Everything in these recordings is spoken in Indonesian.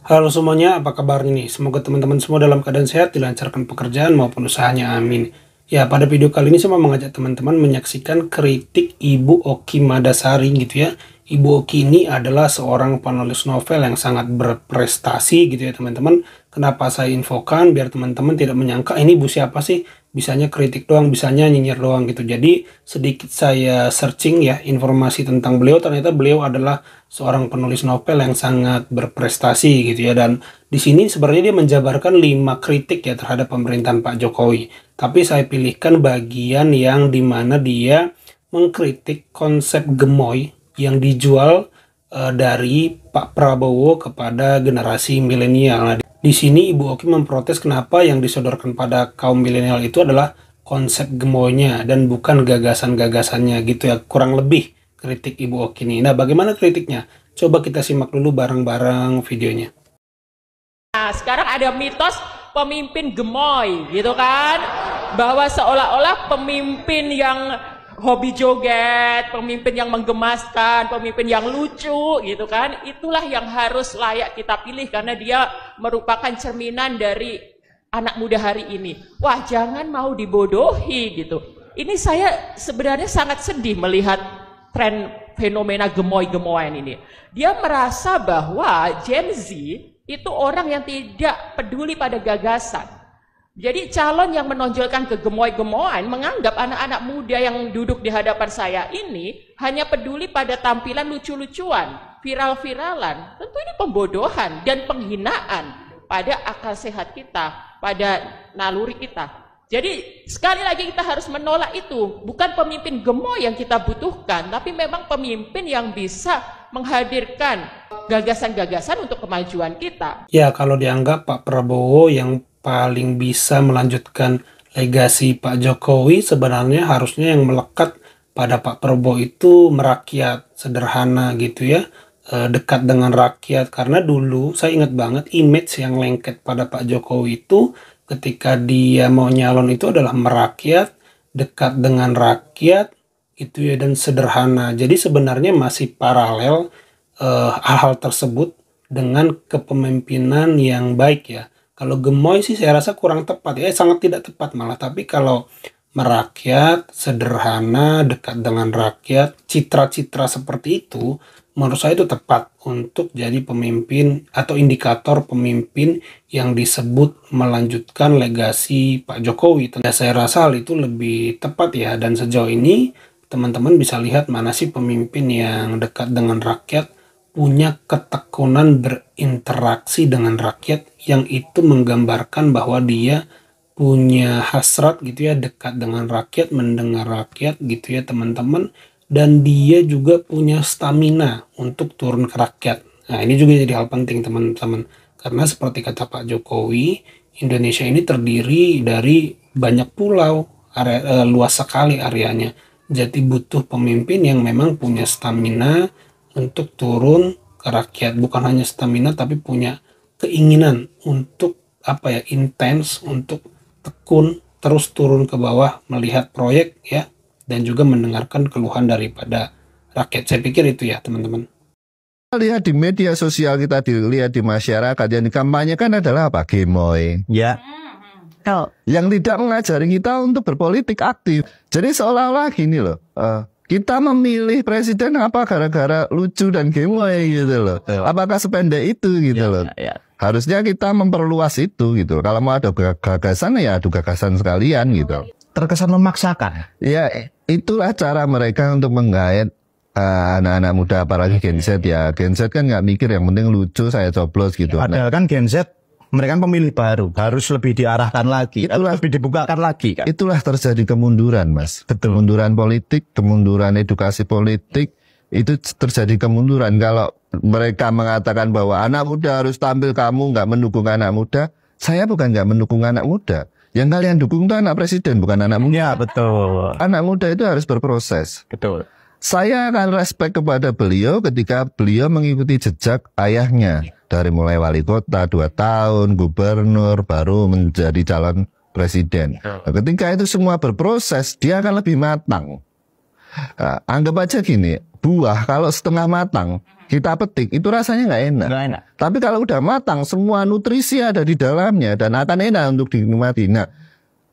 Halo semuanya, apa kabar ini Semoga teman-teman semua dalam keadaan sehat, dilancarkan pekerjaan maupun usahanya, amin. Ya, pada video kali ini saya mau mengajak teman-teman menyaksikan kritik Ibu Oki Madasari gitu ya. Ibu Oki ini adalah seorang penulis novel yang sangat berprestasi gitu ya teman-teman. Kenapa saya infokan? Biar teman-teman tidak menyangka ini ibu siapa sih? bisanya kritik doang, bisanya nyinyir doang gitu. Jadi sedikit saya searching ya informasi tentang beliau ternyata beliau adalah seorang penulis novel yang sangat berprestasi gitu ya dan di sini sebenarnya dia menjabarkan lima kritik ya terhadap pemerintahan Pak Jokowi. Tapi saya pilihkan bagian yang dimana dia mengkritik konsep gemoy yang dijual Eh, dari Pak Prabowo kepada generasi milenial. Nah, di sini Ibu Oki memprotes kenapa yang disodorkan pada kaum milenial itu adalah konsep gemoynya dan bukan gagasan-gagasannya gitu ya kurang lebih kritik Ibu Oki ini. Nah, bagaimana kritiknya? Coba kita simak dulu bareng-bareng videonya. Nah, sekarang ada mitos pemimpin gemoy gitu kan bahwa seolah-olah pemimpin yang hobi joget, pemimpin yang menggemaskan, pemimpin yang lucu gitu kan. Itulah yang harus layak kita pilih karena dia merupakan cerminan dari anak muda hari ini. Wah, jangan mau dibodohi gitu. Ini saya sebenarnya sangat sedih melihat tren fenomena gemoy-gemoyan ini. Dia merasa bahwa Gen Z itu orang yang tidak peduli pada gagasan jadi calon yang menonjolkan kegemoy-gemoan menganggap anak-anak muda yang duduk di hadapan saya ini hanya peduli pada tampilan lucu-lucuan, viral-viralan. Tentu ini pembodohan dan penghinaan pada akal sehat kita, pada naluri kita. Jadi sekali lagi kita harus menolak itu. Bukan pemimpin gemoy yang kita butuhkan, tapi memang pemimpin yang bisa menghadirkan gagasan-gagasan untuk kemajuan kita. Ya, kalau dianggap Pak Prabowo yang paling bisa melanjutkan legasi Pak Jokowi sebenarnya harusnya yang melekat pada Pak Prabowo itu merakyat sederhana gitu ya e, dekat dengan rakyat karena dulu saya ingat banget image yang lengket pada Pak Jokowi itu ketika dia mau nyalon itu adalah merakyat dekat dengan rakyat itu ya dan sederhana jadi sebenarnya masih paralel e, hal-hal uh, hal -hal tersebut dengan kepemimpinan yang baik ya kalau gemoy sih saya rasa kurang tepat ya, eh, sangat tidak tepat malah. Tapi kalau merakyat, sederhana, dekat dengan rakyat, citra-citra seperti itu, menurut saya itu tepat untuk jadi pemimpin atau indikator pemimpin yang disebut melanjutkan legasi Pak Jokowi. Tentu saya rasa hal itu lebih tepat ya, dan sejauh ini teman-teman bisa lihat mana sih pemimpin yang dekat dengan rakyat, punya ketekunan berinteraksi dengan rakyat yang itu menggambarkan bahwa dia punya hasrat gitu ya dekat dengan rakyat, mendengar rakyat gitu ya teman-teman dan dia juga punya stamina untuk turun ke rakyat. Nah, ini juga jadi hal penting teman-teman karena seperti kata Pak Jokowi, Indonesia ini terdiri dari banyak pulau, area, uh, eh, luas sekali areanya. Jadi butuh pemimpin yang memang punya stamina untuk turun ke rakyat bukan hanya stamina tapi punya keinginan untuk apa ya intens untuk tekun terus turun ke bawah melihat proyek ya dan juga mendengarkan keluhan daripada rakyat saya pikir itu ya teman-teman lihat di media sosial kita dilihat di masyarakat yang kan adalah apa gemoy ya yang tidak mengajari kita untuk berpolitik aktif jadi seolah-olah gini loh uh, kita memilih presiden apa gara-gara lucu dan gemoy gitu loh. Apakah sependek itu gitu ya, loh. Ya, ya. Harusnya kita memperluas itu gitu. Kalau mau ada gagasan ya ada gagasan sekalian gitu. Terkesan memaksakan. Ya, itulah cara mereka untuk menggait eh, anak-anak uh, muda apalagi Gen Z ya. Gen Z kan nggak mikir yang penting lucu saya coblos gitu. Padahal kan Gen Z mereka kan pemilih baru harus lebih diarahkan lagi itulah lebih dibukakan lagi kan itulah terjadi kemunduran mas betul kemunduran politik kemunduran edukasi politik itu terjadi kemunduran kalau mereka mengatakan bahwa anak muda harus tampil kamu nggak mendukung anak muda saya bukan nggak mendukung anak muda yang kalian dukung itu anak presiden bukan anak muda ya betul anak muda itu harus berproses betul saya akan respect kepada beliau ketika beliau mengikuti jejak ayahnya dari mulai wali kota dua tahun, gubernur, baru menjadi calon presiden. Iya. Nah, ketika itu semua berproses, dia akan lebih matang. nah, anggap aja gini, buah kalau setengah matang kita petik itu rasanya nggak enak. enak. Tapi kalau udah matang semua nutrisi ada di dalamnya dan akan enak untuk dinikmati. Nah,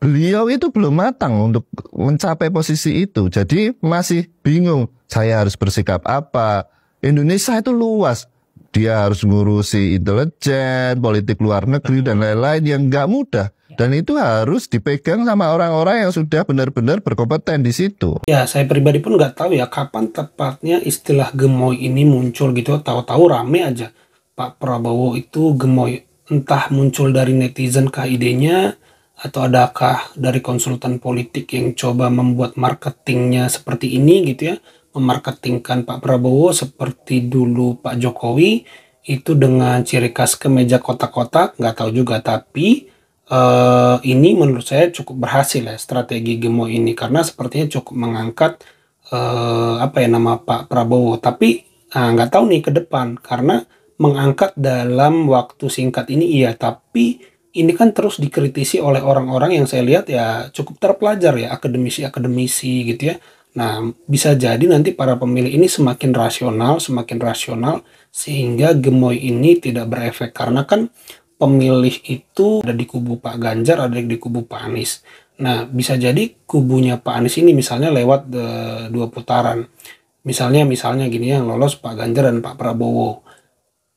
beliau itu belum matang untuk mencapai posisi itu. Jadi masih bingung saya harus bersikap apa. Indonesia itu luas. Dia harus ngurusi intelijen, politik luar negeri dan lain-lain yang nggak mudah. Ya. Dan itu harus dipegang sama orang-orang yang sudah benar-benar berkompeten di situ. Ya, saya pribadi pun nggak tahu ya kapan tepatnya istilah gemoy ini muncul gitu. Tahu-tahu rame aja. Pak Prabowo itu gemoy. Entah muncul dari netizen kah idenya, atau adakah dari konsultan politik yang coba membuat marketingnya seperti ini gitu ya memarketingkan Pak Prabowo seperti dulu Pak Jokowi itu dengan ciri khas kemeja kotak-kotak nggak tahu juga tapi eh, ini menurut saya cukup berhasil ya strategi Gemo ini karena sepertinya cukup mengangkat eh, apa ya nama Pak Prabowo tapi nah, nggak tahu nih ke depan karena mengangkat dalam waktu singkat ini iya tapi ini kan terus dikritisi oleh orang-orang yang saya lihat ya cukup terpelajar ya akademisi-akademisi gitu ya. Nah, bisa jadi nanti para pemilih ini semakin rasional, semakin rasional sehingga gemoy ini tidak berefek karena kan pemilih itu ada di kubu Pak Ganjar, ada di kubu Pak Anies. Nah, bisa jadi kubunya Pak Anies ini misalnya lewat de, eh, dua putaran. Misalnya misalnya gini ya lolos Pak Ganjar dan Pak Prabowo.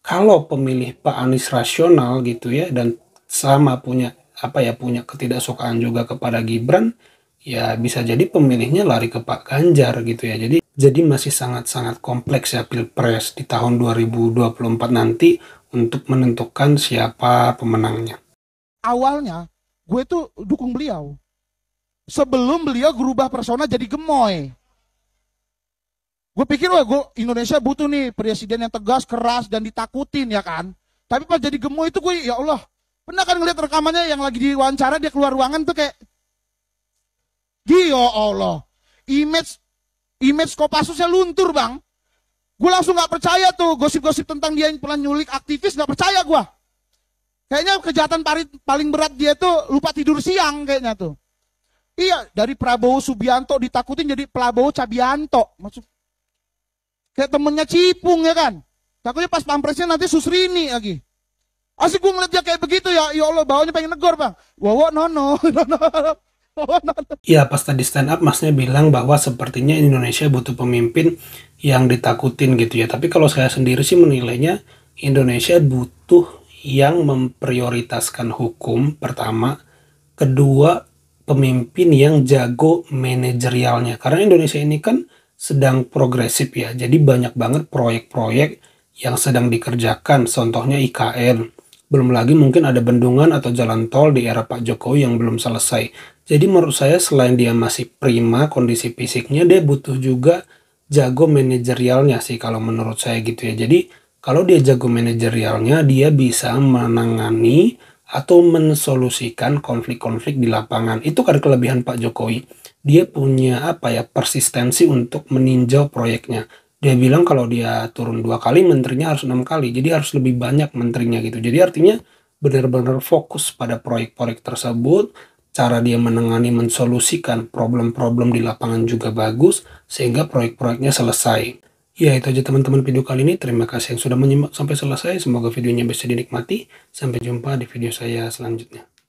Kalau pemilih Pak Anies rasional gitu ya dan sama punya apa ya punya ketidaksukaan juga kepada Gibran ya bisa jadi pemilihnya lari ke Pak Ganjar gitu ya jadi jadi masih sangat-sangat kompleks ya pilpres di tahun 2024 nanti untuk menentukan siapa pemenangnya awalnya gue tuh dukung beliau sebelum beliau berubah persona jadi gemoy gue pikir wah gue Indonesia butuh nih presiden yang tegas keras dan ditakutin ya kan tapi pas jadi gemoy itu gue ya Allah Pernah kan ngeliat rekamannya yang lagi diwawancara dia keluar ruangan tuh kayak Gio ya Allah. Image image Kopassusnya luntur, Bang. Gue langsung gak percaya tuh gosip-gosip tentang dia yang pernah nyulik aktivis gak percaya gue. Kayaknya kejahatan paling berat dia tuh lupa tidur siang kayaknya tuh. Iya, dari Prabowo Subianto ditakutin jadi Prabowo Cabianto. Maksud kayak temennya Cipung ya kan. Takutnya pas pampresnya nanti Susrini lagi. Asik gue ngeliat dia kayak begitu ya, ya Allah bawahnya pengen negor bang. wowo nono, nono. Iya pas tadi stand up masnya bilang bahwa sepertinya Indonesia butuh pemimpin yang ditakutin gitu ya. Tapi kalau saya sendiri sih menilainya Indonesia butuh yang memprioritaskan hukum pertama, kedua pemimpin yang jago manajerialnya. Karena Indonesia ini kan sedang progresif ya. Jadi banyak banget proyek-proyek yang sedang dikerjakan. Contohnya IKN, belum lagi mungkin ada bendungan atau jalan tol di era Pak Jokowi yang belum selesai. Jadi menurut saya selain dia masih prima kondisi fisiknya, dia butuh juga jago manajerialnya sih kalau menurut saya gitu ya. Jadi kalau dia jago manajerialnya, dia bisa menangani atau mensolusikan konflik-konflik di lapangan. Itu kan kelebihan Pak Jokowi. Dia punya apa ya persistensi untuk meninjau proyeknya dia bilang kalau dia turun dua kali menterinya harus enam kali jadi harus lebih banyak menterinya gitu jadi artinya benar-benar fokus pada proyek-proyek tersebut cara dia menangani mensolusikan problem-problem di lapangan juga bagus sehingga proyek-proyeknya selesai ya itu aja teman-teman video kali ini terima kasih yang sudah menyimak sampai selesai semoga videonya bisa dinikmati sampai jumpa di video saya selanjutnya